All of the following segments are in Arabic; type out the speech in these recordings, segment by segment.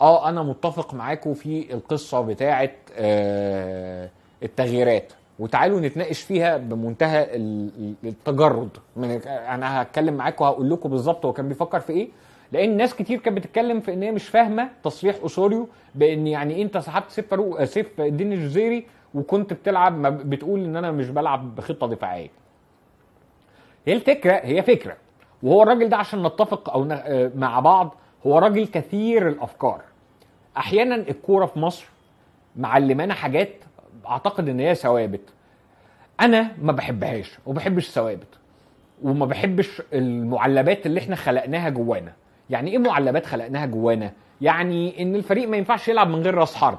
اه انا متفق معاكم في القصه بتاعه آه التغييرات وتعالوا نتناقش فيها بمنتهى التجرد من انا هتكلم معاكم وهقول لكم بالظبط هو كان بيفكر في ايه لان ناس كتير كانت بتتكلم في ان هي مش فاهمه تصريح اسوريو بان يعني انت سحبت سيف فاروق سيف الدين الجزيري وكنت بتلعب ما بتقول ان انا مش بلعب بخطه دفاعيه هي الفكره هي فكره وهو الراجل ده عشان نتفق او آه، مع بعض هو راجل كثير الافكار احيانا الكوره في مصر معلمانا حاجات اعتقد ان هي ثوابت انا ما بحبهاش وما بحبش الثوابت وما بحبش المعلبات اللي احنا خلقناها جوانا يعني ايه معلبات خلقناها جوانا يعني ان الفريق ما ينفعش يلعب من غير راس حرب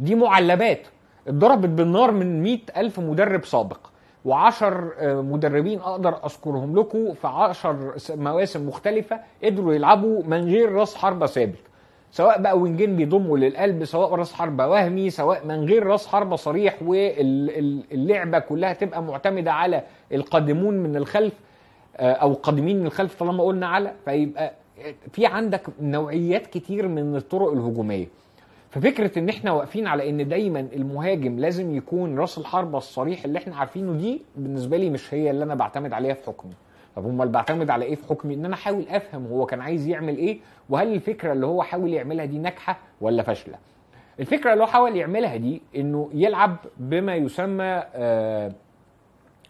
دي معلبات اتضربت بالنار من مئة ألف مدرب سابق وعشر آه، مدربين اقدر اذكرهم لكم في عشر مواسم مختلفه قدروا يلعبوا من غير راس حربه ثابت سواء بقى وينجين بيضموا للقلب سواء راس حربه وهمي سواء من غير راس حربه صريح واللعبه كلها تبقى معتمده على القادمون من الخلف آه، او قادمين من الخلف طالما قلنا على فيبقى في عندك نوعيات كتير من الطرق الهجوميه ففكره ان احنا واقفين على ان دايما المهاجم لازم يكون راس الحربه الصريح اللي احنا عارفينه دي بالنسبه لي مش هي اللي انا بعتمد عليها في حكمي طب امال بعتمد على ايه في حكمي ان انا احاول افهم هو كان عايز يعمل ايه وهل الفكره اللي هو حاول يعملها دي ناجحه ولا فاشله الفكره اللي هو حاول يعملها دي انه يلعب بما يسمى آه،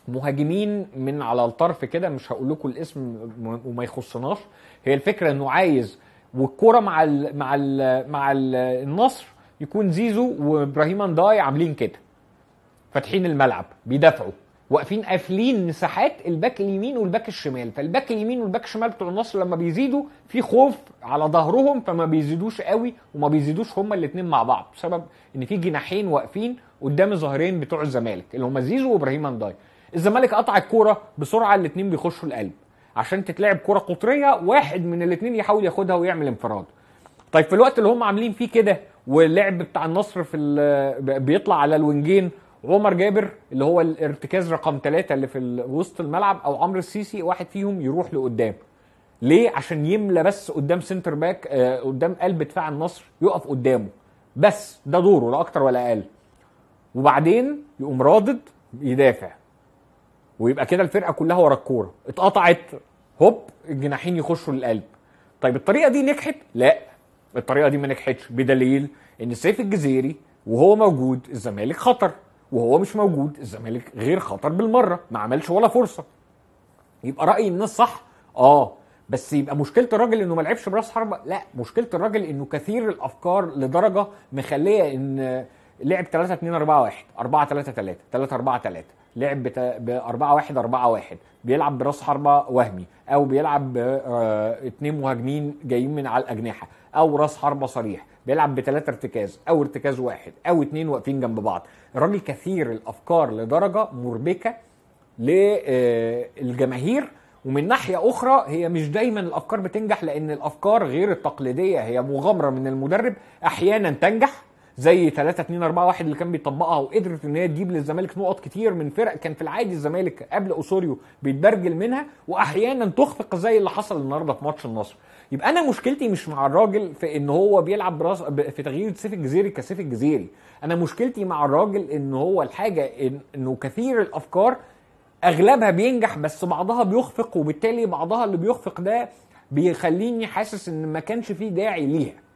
مهاجمين من على الطرف كده مش هقول لكم الاسم وما يخصناش هي الفكره انه عايز والكوره مع الـ مع الـ مع الـ النصر يكون زيزو وابراهيم انداي عاملين كده فاتحين الملعب بيدافعوا واقفين قافلين مساحات الباك اليمين والباك الشمال فالباك اليمين والباك الشمال بتوع النصر لما بيزيدوا في خوف على ظهرهم فما بيزيدوش قوي وما بيزيدوش هما الاثنين مع بعض بسبب ان في جناحين واقفين قدام ظهرين بتوع الزمالك اللي هما زيزو وابراهيم انداي الزمالك قطع الكوره بسرعه الاثنين بيخشوا القلب عشان تتلعب كوره قطريه واحد من الاثنين يحاول ياخدها ويعمل انفراد طيب في الوقت اللي هم عاملين فيه كده واللعب بتاع النصر في بيطلع على الوينجين عمر جابر اللي هو الارتكاز رقم ثلاثة اللي في وسط الملعب او عمرو السيسي واحد فيهم يروح لقدام ليه عشان يملى بس قدام سنتر باك آه قدام قلب دفاع النصر يقف قدامه بس ده دوره لا اكتر ولا اقل وبعدين يقوم رادد يدافع ويبقى كده الفرقه كلها ورا الكوره اتقطعت هوب الجناحين يخشوا للقلب طيب الطريقه دي نجحت لا الطريقه دي ما نجحتش بدليل ان سيف الجزيري وهو موجود الزمالك خطر وهو مش موجود الزمالك غير خطر بالمره ما عملش ولا فرصه يبقى راي الناس صح اه بس يبقى مشكله الراجل انه ما لعبش براس حربه لا مشكله الراجل انه كثير الافكار لدرجه مخليه ان لعب 3 2 4 1 4 3 3 3 4 3 لعب ب 4 1 4 1 بيلعب براس حربه وهمي او بيلعب اثنين آه، مهاجمين جايين من على الاجنحه او راس حربه صريح بيلعب بثلاثه ارتكاز او ارتكاز واحد او اتنين واقفين جنب بعض الراجل كثير الافكار لدرجه مربكه للجماهير آه، ومن ناحية أخرى هي مش دايما الأفكار بتنجح لأن الأفكار غير التقليدية هي مغامرة من المدرب أحيانا تنجح زي 3 2 4 1 اللي كان بيطبقها وقدرت ان هي تجيب للزمالك نقط كتير من فرق كان في العادي الزمالك قبل اوسوريو بيتبرجل منها واحيانا تخفق زي اللي حصل النهارده في ماتش النصر يبقى انا مشكلتي مش مع الراجل في ان هو بيلعب براس في تغيير سيف الجزيري كسيف الجزيري انا مشكلتي مع الراجل ان هو الحاجه انه كثير الافكار اغلبها بينجح بس بعضها بيخفق وبالتالي بعضها اللي بيخفق ده بيخليني حاسس ان ما كانش فيه داعي ليها